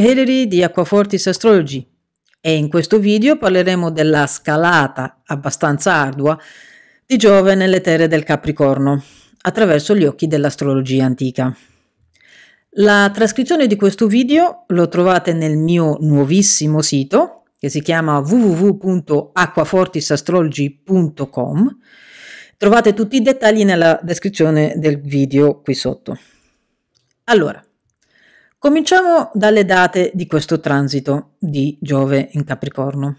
Guerrieri di Acquafortis Astrology e in questo video parleremo della scalata abbastanza ardua di Giove nelle terre del Capricorno attraverso gli occhi dell'astrologia antica. La trascrizione di questo video lo trovate nel mio nuovissimo sito che si chiama www.aquafortisastrology.com. Trovate tutti i dettagli nella descrizione del video qui sotto. Allora, Cominciamo dalle date di questo transito di Giove in Capricorno.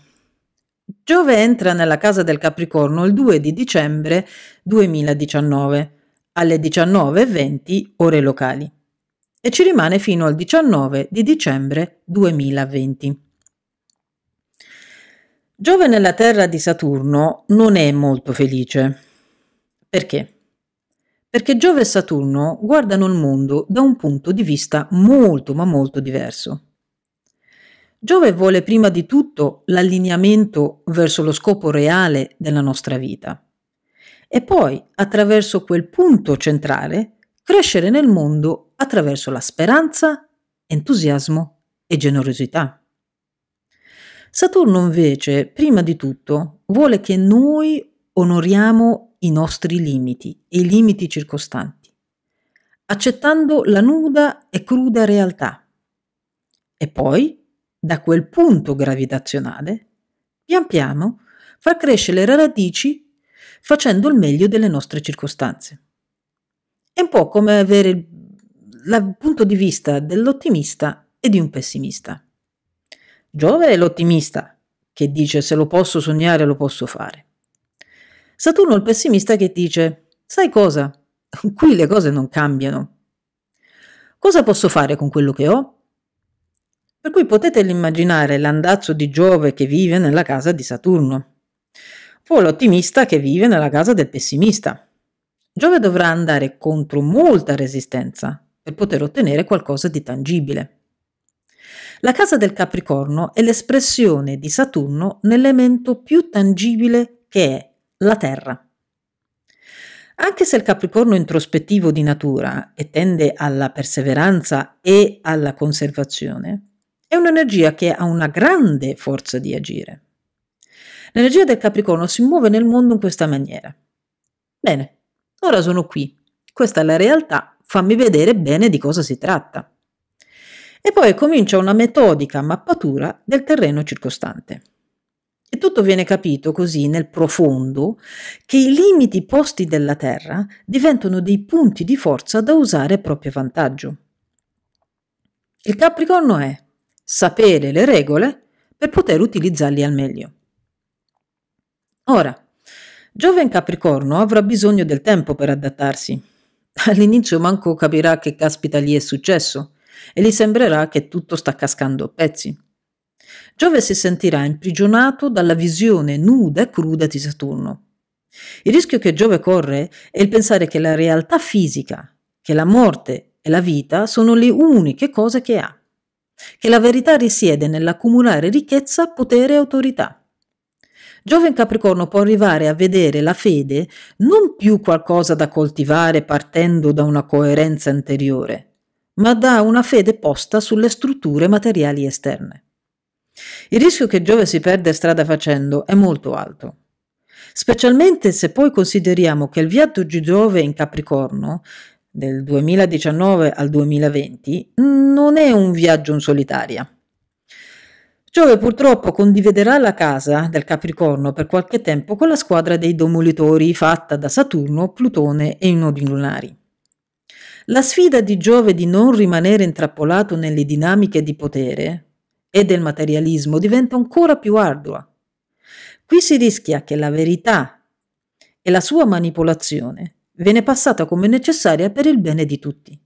Giove entra nella casa del Capricorno il 2 di dicembre 2019 alle 19.20 ore locali e ci rimane fino al 19 di dicembre 2020. Giove nella terra di Saturno non è molto felice. Perché? perché Giove e Saturno guardano il mondo da un punto di vista molto ma molto diverso. Giove vuole prima di tutto l'allineamento verso lo scopo reale della nostra vita e poi, attraverso quel punto centrale, crescere nel mondo attraverso la speranza, entusiasmo e generosità. Saturno invece, prima di tutto, vuole che noi onoriamo i nostri limiti e i limiti circostanti, accettando la nuda e cruda realtà. E poi, da quel punto gravitazionale, pian piano, far crescere le radici facendo il meglio delle nostre circostanze. È un po' come avere il punto di vista dell'ottimista e di un pessimista. Giove è l'ottimista che dice se lo posso sognare lo posso fare. Saturno il pessimista che dice, sai cosa? Qui le cose non cambiano. Cosa posso fare con quello che ho? Per cui potete immaginare l'andazzo di Giove che vive nella casa di Saturno, o l'ottimista che vive nella casa del pessimista. Giove dovrà andare contro molta resistenza per poter ottenere qualcosa di tangibile. La casa del Capricorno è l'espressione di Saturno nell'elemento più tangibile che è la Terra. Anche se il Capricorno è introspettivo di natura e tende alla perseveranza e alla conservazione, è un'energia che ha una grande forza di agire. L'energia del Capricorno si muove nel mondo in questa maniera. Bene, ora sono qui, questa è la realtà, fammi vedere bene di cosa si tratta. E poi comincia una metodica mappatura del terreno circostante. E tutto viene capito così nel profondo che i limiti posti della Terra diventano dei punti di forza da usare a proprio vantaggio. Il Capricorno è sapere le regole per poter utilizzarli al meglio. Ora, Giove in Capricorno avrà bisogno del tempo per adattarsi. All'inizio manco capirà che caspita gli è successo e gli sembrerà che tutto sta cascando a pezzi. Giove si sentirà imprigionato dalla visione nuda e cruda di Saturno. Il rischio che Giove corre è il pensare che la realtà fisica, che la morte e la vita sono le uniche cose che ha, che la verità risiede nell'accumulare ricchezza, potere e autorità. Giove in Capricorno può arrivare a vedere la fede non più qualcosa da coltivare partendo da una coerenza interiore, ma da una fede posta sulle strutture materiali esterne. Il rischio che Giove si perda strada facendo è molto alto. Specialmente se poi consideriamo che il viaggio di Giove in Capricorno del 2019 al 2020 non è un viaggio in solitaria. Giove purtroppo condividerà la casa del Capricorno per qualche tempo con la squadra dei demolitori fatta da Saturno, Plutone e i nodi lunari. La sfida di Giove di non rimanere intrappolato nelle dinamiche di potere e del materialismo diventa ancora più ardua. Qui si rischia che la verità e la sua manipolazione viene passata come necessaria per il bene di tutti,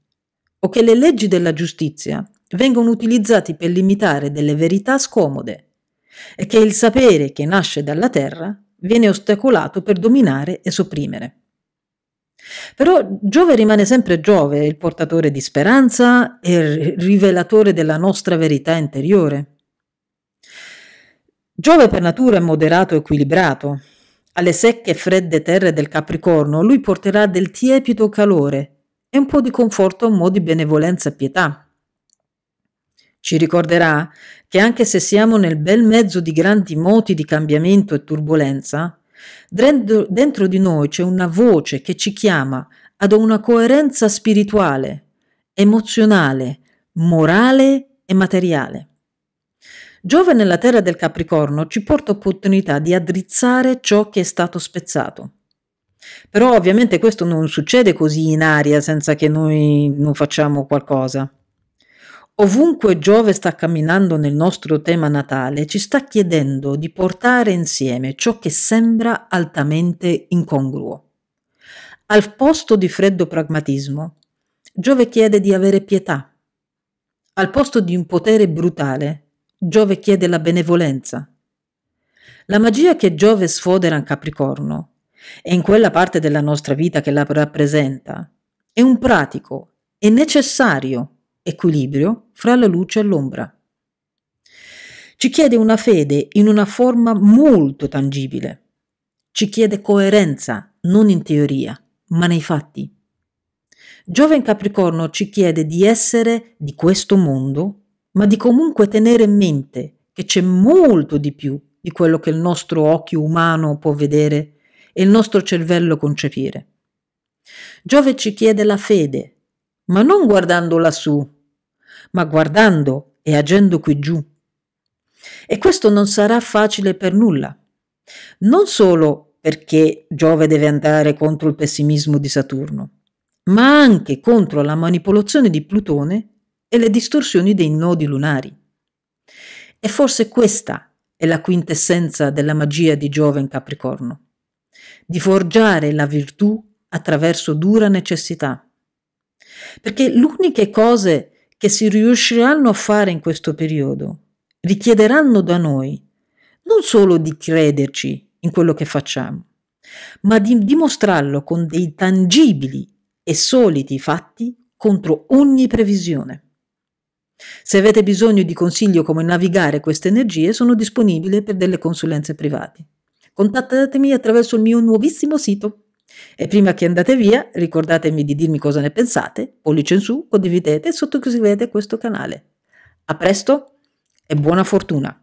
o che le leggi della giustizia vengono utilizzate per limitare delle verità scomode, e che il sapere che nasce dalla terra viene ostacolato per dominare e sopprimere. Però Giove rimane sempre Giove, il portatore di speranza e il rivelatore della nostra verità interiore. Giove per natura è moderato e equilibrato. Alle secche e fredde terre del Capricorno lui porterà del tiepido calore e un po' di conforto, un po' di benevolenza e pietà. Ci ricorderà che anche se siamo nel bel mezzo di grandi moti di cambiamento e turbolenza, Dentro, dentro di noi c'è una voce che ci chiama ad una coerenza spirituale, emozionale, morale e materiale. Giove nella terra del Capricorno ci porta opportunità di addrizzare ciò che è stato spezzato. Però ovviamente questo non succede così in aria senza che noi non facciamo qualcosa. Ovunque Giove sta camminando nel nostro tema natale, ci sta chiedendo di portare insieme ciò che sembra altamente incongruo. Al posto di freddo pragmatismo, Giove chiede di avere pietà. Al posto di un potere brutale, Giove chiede la benevolenza. La magia che Giove sfodera in Capricorno, e in quella parte della nostra vita che la rappresenta, è un pratico, è necessario equilibrio fra la luce e l'ombra. Ci chiede una fede in una forma molto tangibile. Ci chiede coerenza, non in teoria, ma nei fatti. Giove in Capricorno ci chiede di essere di questo mondo, ma di comunque tenere in mente che c'è molto di più di quello che il nostro occhio umano può vedere e il nostro cervello concepire. Giove ci chiede la fede, ma non guardando lassù ma guardando e agendo qui giù. E questo non sarà facile per nulla. Non solo perché Giove deve andare contro il pessimismo di Saturno, ma anche contro la manipolazione di Plutone e le distorsioni dei nodi lunari. E forse questa è la quintessenza della magia di Giove in Capricorno, di forgiare la virtù attraverso dura necessità. Perché le uniche cose che si riusciranno a fare in questo periodo richiederanno da noi non solo di crederci in quello che facciamo, ma di dimostrarlo con dei tangibili e soliti fatti contro ogni previsione. Se avete bisogno di consiglio come navigare queste energie, sono disponibile per delle consulenze private. Contattatemi attraverso il mio nuovissimo sito e prima che andate via, ricordatemi di dirmi cosa ne pensate, pollice in su, condividete e sottoscrivete questo canale. A presto e buona fortuna!